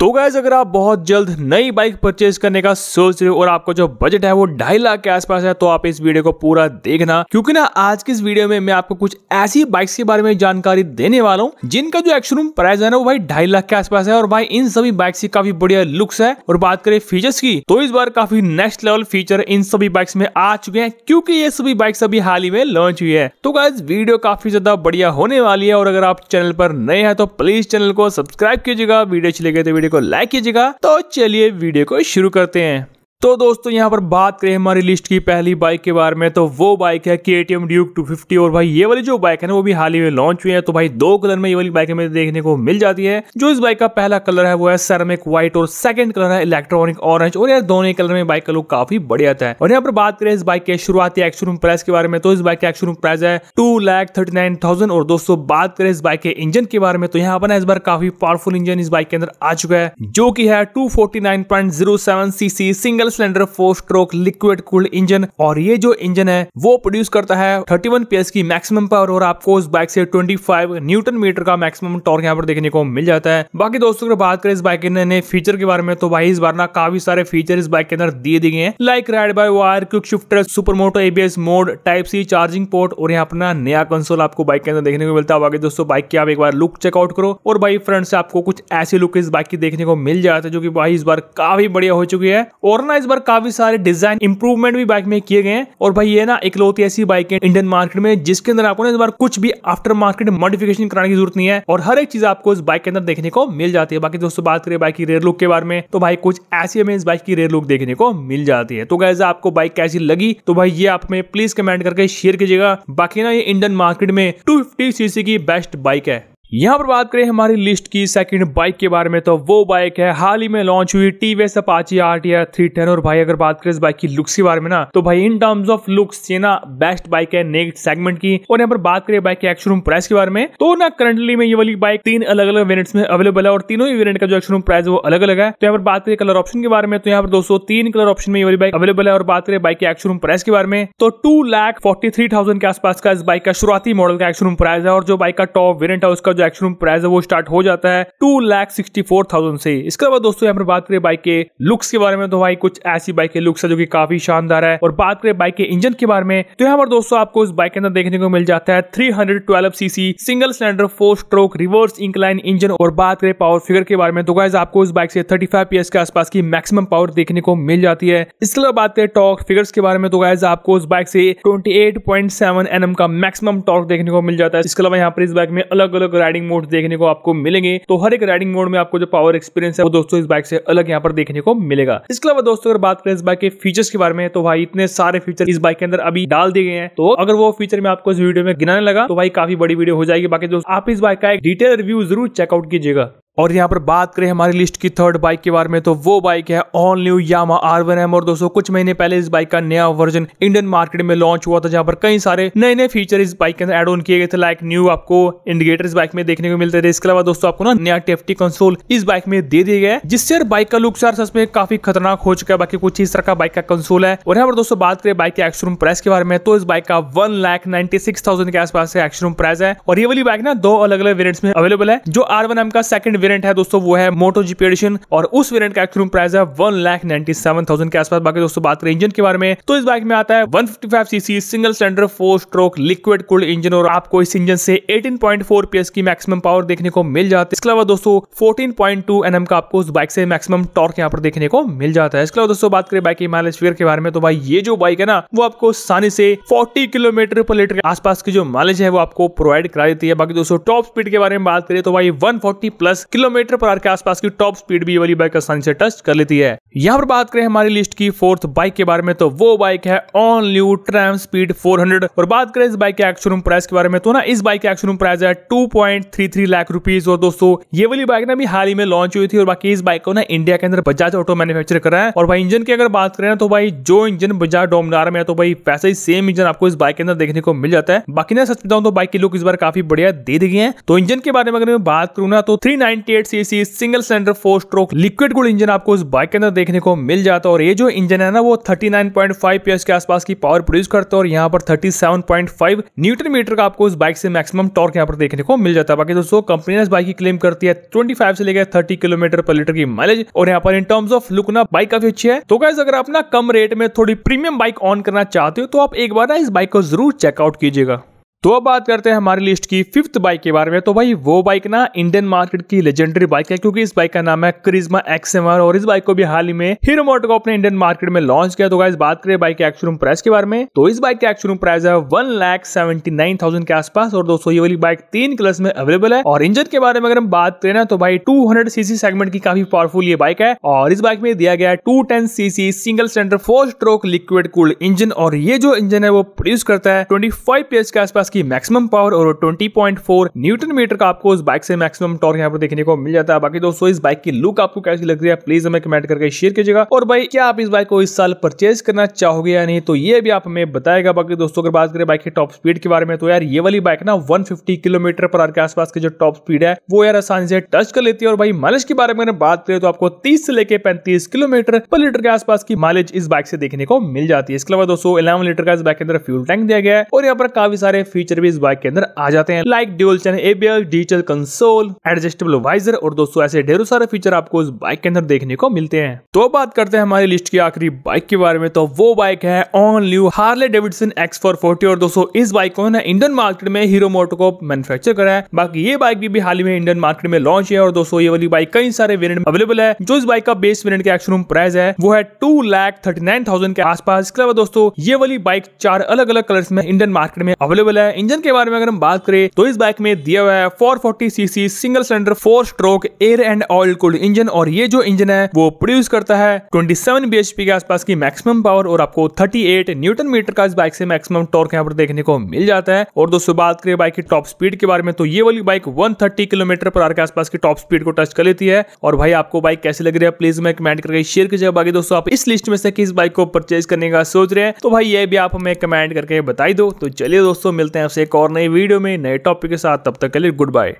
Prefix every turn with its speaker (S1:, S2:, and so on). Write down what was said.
S1: तो गैज अगर आप बहुत जल्द नई बाइक परचेज करने का सोच रहे हो और आपका जो बजट है वो ढाई लाख के आसपास है तो आप इस वीडियो को पूरा देखना क्योंकि ना आज की इस वीडियो में मैं आपको कुछ ऐसी बाइक्स के बारे में जानकारी देने वाला हूँ जिनका जो एक्शोरूम प्राइस है ना वो भाई ढाई लाख के आसपास है और भाई इन सभी बाइक्स की काफी बढ़िया लुक्स है और बात करें फीचर्स की तो इस बार काफी नेक्स्ट लेवल फीचर इन सभी बाइक्स में आ चुके हैं क्योंकि ये सभी बाइक्स अभी हाल ही में लॉन्च हुई है तो गैज वीडियो काफी ज्यादा बढ़िया होने वाली है और अगर आप चैनल पर नए हैं तो प्लीज चैनल को सब्सक्राइब कीजिएगा वीडियो अच्छी लगे तो वीडियो वीडियो को लाइक कीजिएगा तो चलिए वीडियो को शुरू करते हैं तो दोस्तों यहाँ पर बात करें हमारी लिस्ट की पहली बाइक के बारे में तो वो बाइक है के T M Duke to fifty और भाई ये वाली जो बाइक है ना वो भी हाल ही में लॉन्च हुई है तो भाई दो कलर में ये वाली बाइक हमें देखने को मिल जाती है जो इस बाइक का पहला कलर है वो है सरमिक व्हाइट और सेकंड कलर है इलेक्ट्रॉनिक ऑरेंज और यार दोनों कलर में बाइक का लुक काफी बढ़िया था और यहाँ पर बात करें इस बाइक के शुरुआती एक्शोरूम प्राइस के बारे में तो इस बाइक का एक्शोरूम प्राइस है two lakh thirty nine thousand और दोस्तों बात करें इस बाइक के इंजन के बारे में तो यहाँ पर इस बार काफी पावरफुल इंजन इस बाइक के अंदर आ चुका है जो की है two forty nine point zero seven CC single single cylinder four stroke liquid cooled engine और ये जो इंजन है वो प्रोड्यूस करता है थर्टी वन की मैक्सिमम पावर और आपको उस बाइक से ट्वेंटी न्यूटन मीटर का मैक्सिमम टॉर्क यहाँ पर देखने को मिल जाता है बाकी दोस्तों अगर बात करें इस बाइक के नए फीचर के बारे में तो भाई इस बार ना काफी सारे फीचर इस बाइक के अंदर दिए दिए हैं like ride by wire quick shifter super moto ABS mode type C charging port और यहाँ अपना नया कंसोल आपको बाइक के अंदर देखने को मिलता है बाकी दोस्तों बाइक की आप एक बार लुक चेकआउट करो और भाई फ्रंट से आपको कुछ ऐसी लुक इस बाइक की देखने को मिल जाता तो है जो की भाई इस बार काफी बढ़िया हो चुकी है और ना इस बार काफी सारे डिजाइन इंप्रूवमेंट भी बाइक में किए गए हैं और भाई ये ना इकलौती ऐसी बाइक है इंडियन मार्केट में जिसके अंदर आपको ना इस बार कुछ भी आफ्टर मार्केट मॉडिफिकेशन कराने की जरूरत नहीं है और हर एक चीज आपको इस बाइक के अंदर देखने को मिल जाती है बाकी दोस्तों बात करें बाइक की रेयर लुक के बारे में तो भाई कुछ ऐसी हमें इस बाइक की रेयर लुक देखने को मिल जाती है तो गैस आपको बाइक कैसी लगी तो भाई ये आप में प्लीज कमेंट करके शेयर कीजिएगा बाकी ना ये इंडियन मार्केट में टू सीसी की बेस्ट बाइक है यहाँ पर बात करें हमारी लिस्ट की सेकंड बाइक के बारे में तो वो बाइक है हाल ही में लॉन्च हुई TVS Apache R T R three ten और भाई अगर बात करें इस बाइक की लुक्स के बारे में ना तो भाई इन टर्म्स ऑफ लुक्स ये ना बेस्ट बाइक है नेक्स्ट सेगमेंट की और यहाँ पर बात करें बाइक के एक्शन प्राइस के बारे में तो ना करंटली में ये वाली बाइक तीन अलग अलग वेरियंट्स में अवेलेबल है और तीनों ही वेरियंट का जो एक्शरूम प्राइस वो अलग अलग है तो यहाँ पर बात करें कलर ऑप्शन के बारे में तो यहाँ पर दोस्तों तीन कलर ऑप्शन में ये वाली बाइक अवेलेबल है और बात करें बाइक के एक्शन प्राइस के बारे में तो two lakh forty three thousand के आसपास का इस बाइक का शुरुआती मॉडल का एक्शरूम प्राइस है और जो बाइक का टॉप वेरियंट है उसका जो एक्शन रूम प्राइस है वो स्टार्ट हो जाता है two lakh sixty four thousand से इसके अलावा दोस्तों यहाँ पर बात करें बाइक के लुक्स के बारे में तो भाई कुछ ऐसी बाइक के लुक्स है जो की काफी शानदार है और बात करें बाइक के इंजन के बारे में तो यहाँ पर दोस्तों आपको इस बाइक के अंदर देखने को मिल जाता है three hundred twelve CC single cylinder four stroke reverse incline engine और बात करें पावर फिगर के बारे में तो गाइज आपको इस बाइक से थर्टी फाइव पीएस के आसपास की मैक्सिमम पावर देखने को मिल जाती है इसके अलावा बात करें टॉर्क फिगर्स के बारे में तो गाइज आपको इस बाइक से twenty eight point seven N M का मैक्सिमम टॉर्क देखने को मिल जाता है इसके अलावा यहाँ पर इस बाइक में अलग अलग राइडिंग मोड देखने को आपको मिलेंगे तो हर एक राइडिंग मोड में आपको जो पावर एक्सपीरियंस है वो दोस्तों इस बाइक से अलग यहाँ पर देखने को मिलेगा इसके अलावा दोस्तों अगर बात करें इस बाइक के फीचर्स के बारे में तो भाई इतने सारे फीचर इस बाइक के अंदर अभी डाल दिए गए हैं तो अगर वो फीचर में आपको इस वीडियो में गिनाने लगा तो भाई काफी बड़ी वीडियो हो जाएगी बाकी दोस्तों आप इस बाइक का एक डिटेल रिव्यू जरूर चेकआउट कीजिएगा और यहाँ पर बात करें हमारी लिस्ट की थर्ड बाइक के बारे में तो वो बाइक है all new Yamaha R one M और दोस्तों कुछ महीने पहले इस बाइक का नया वर्जन इंडियन मार्केट में लॉन्च हुआ था जहाँ पर कई सारे नए नए फीचर इस बाइक के अंदर एड ऑन किए गए थे लाइक न्यू आपको इंडिकेटर इस बाइक में देखने को मिलते थे इसके अलावा दोस्तों आपको ना नया टेफ्टी कंसोल इस बाइक में दे दिया गया जिससे यार बाइक का लुक सर सच में काफी खतरनाक हो चुका है बाकी कुछ इस तरह का बाइक का कंसोल है और यहाँ पर दोस्तों बात करें बाइक के एक्सरूम प्राइस के बारे में तो इस बाइक का one lakh ninety six thousand के आसपास एक्सरूम प्राइस है और ये वाली बाइक ना दो अलग अलग वेरियंट्स में अवेलेबल है जो आर वन एम का सेकंड वेरिएंट है दोस्तों वो है मोटो जीपी एडिशन और उस वेरिएंट का एक्चुअल प्राइस है one lakh ninety seven thousand के आसपास बाकी दोस्तों बात करें इंजन के बारे में तो इस बाइक में आता है one fifty five CC single cylinder four stroke liquid cooled engine और आपको इस इंजन से एटीन पॉइंट फोर पीएस की मैक्सिमम पावर देखने को मिल जाती है इसके अलावा दोस्तों fourteen point two N M का आपको उस बाइक से मैक्सिमम टॉर्क यहाँ पर देखने को मिल जाता है इसके अलावा दोस्तों बात करें बाइक की माइलेज फिगर के बारे में तो भाई ये जो बाइक है ना वो आपको आसानी से फोर्टी किलोमीटर पर लीटर के आसपास की जो माइलेज है वो आपको प्रोवाइड करा देती है बाकी दोस्तों टॉप स्पीड के बारे में बात करें तो भाई वन फोर्टी प्लस किलोमीटर पर आर के आसपास की टॉप स्पीड भी ये वाली बाइक आसानी से टच कर लेती है यहाँ पर बात करें हमारी लिस्ट की फोर्थ बाइक के बारे में तो वो बाइक है ऑन न्यू ट्रैम स्पीड 400 और बात करें इस बाइक के एक्शन रूम प्राइस के बारे में तो ना इस बाइक के एक्शन रूम प्राइस है टू लाख रुपीज और दोस्तों ये वाली बाइक ना अभी हाल ही में लॉन्च हुई थी और बाकी इस बाइक को ना इंडिया के अंदर बजाज ऑटो मैन्युफेक्चर कर करा है और भाई इंजन की अगर बात करें तो भाई जो इंजन बजाज डोमनार में है तो भाई वैसे ही सेम इंजन आपको इस बाइक के अंदर देखने को मिल जाता है बाकी ना सच बताऊँ तो बाइक की लुक इस बार काफी बढ़िया दे दी है तो इंजन के बारे में अगर मैं बात करूँ ना तो three 98 CC single cylinder four stroke liquid cooled engine आपको इस बाइक के अंदर देखने को मिल जाता है और ये जो इंजन है ना वो 39.5 पीएस के आसपास की पावर प्रोड्यूस करता है और यहाँ पर 37.5 न्यूटन मीटर का आपको इस बाइक से मैक्सिमम टॉर्क यहाँ पर देखने को मिल जाता है बाकी दोस्तों कंपनी ने इस बाइक की क्लेम करती है ट्वेंटी से लेकर थर्टी किलोमीटर पर लीटर की माइलेज और यहाँ पर इन टर्म्स ऑफ लुक ना बाइक काफी अच्छी है तो गैस अगर आप ना कम रेट में थोड़ी प्रीमियम बाइक ऑन करना चाहते हो तो आप एक बार ना इस बाइक को जरूर चेकआउट कीजिएगा तो अब बात करते हैं हमारी लिस्ट की फिफ्थ बाइक के बारे में तो भाई वो बाइक ना इंडियन मार्केट की लेजेंडरी बाइक है क्योंकि इस बाइक का नाम है क्रिज्मा एक्स और इस बाइक को भी हाल ही में हीरो मोटर को अपने इंडियन मार्केट में लॉन्च किया तो गाइस बात करें बाइक के एक्सरूम प्राइस के बारे में तो इस बाइक का एक्सरूम प्राइस है वन सेवेंटी नाइन थाउजेंड के आसपास और दोस्तों ये वाली बाइक तीन क्लस में अवेलेबल है और इंजन के बारे में अगर हम बात करें ना तो भाई टू हंड्रेड सीसी सेगमेंट की काफी पावरफुल ये बाइक है और इस बाइक में दिया गया है two ten CC single cylinder four stroke liquid cooled engine और ये जो इंजन है वो प्रोड्यूस करता है ट्वेंटी फाइव के आसपास पास की मैक्सिमम पावर और 20.4 न्यूटन मीटर का आपको उस बाइक से मैक्सिमम टॉर्क यहाँ पर देखने को मिल जाता है बाकी दोस्तों इस बाइक की लुक आपको कैसी लग रही है प्लीज हमें कमेंट करके शेयर कीजिएगा और भाई क्या आप इस बाइक को इस साल परचेज करना चाहोगे या नहीं तो ये भी आप हमें बताएगा बाकी दोस्तों अगर बात करें बाइक की टॉप स्पीड के बारे में तो यार ये वाली बाइक ना वन किलोमीटर पर आर के आसपास की जो टॉप स्पीड है वो यार आसानी से टच कर लेती है और भाई मालिश के बारे में बात करें तो आपको तीस से लेकर पैंतीस किलोमीटर पर लीटर के आसपास की मालिश इस बाइक से देखने को मिल जाती है इसके अलावा दोस्तों इलेवन लीटर का इस बाइक के अंदर फ्यूल टैंक दिया गया है और यहाँ पर काफी सारे फीचर भी इस बाइक के अंदर आ जाते हैं like dual channel ABS digital console adjustable visor और दोस्तों ऐसे ढेरों सारे फीचर आपको इस बाइक के अंदर देखने को मिलते हैं तो बात करते हैं हमारी लिस्ट की आखिरी बाइक के बारे में तो वो बाइक है all new Harley Davidson X four और दोस्तों इस बाइक को ना इंडियन मार्केट में हीरो मोटो को मैनुफेक्चर करा है बाकी ये बाइक भी, हाल ही में इंडियन मार्केट में लॉन्च है और दोस्तों ये वाली बाइक कई सारे वेरियंट अवेलेबल है जो इस बाइक का बेस वेरियंट का एक्सरूम प्राइस है वो है two lakh thirty nine thousand के आसपास इसके अलावा दोस्तों ये वाली बाइक चार अलग अलग कलर्स में इंडियन मार्केट में अवेलेबल है है इंजन के बारे में अगर हम बात करें तो इस बाइक में दिया हुआ है four CC single cylinder four stroke air and oil cooled engine और ये जो इंजन है वो प्रोड्यूस करता है ट्वेंटी सेवन बीएचपी के आसपास की मैक्सिमम पावर और आपको थर्टी न्यूटन मीटर का इस बाइक से मैक्सिमम टॉर्क यहाँ पर देखने को मिल जाता है और दोस्तों बात करें बाइक की टॉप स्पीड के बारे में तो ये वाली बाइक वन किलोमीटर पर आर के आसपास की टॉप स्पीड को टच कर लेती है और भाई आपको बाइक कैसी लग रही है प्लीज हमें कमेंट करके शेयर कीजिएगा बाकी दोस्तों आप इस लिस्ट में से किस बाइक को परचेज करने का सोच रहे हैं तो भाई ये भी आप हमें कमेंट करके बताई दो तो चलिए दोस्तों मिलते हैं हैं आपसे एक और नई वीडियो में नए टॉपिक के साथ तब तक के लिए गुड बाय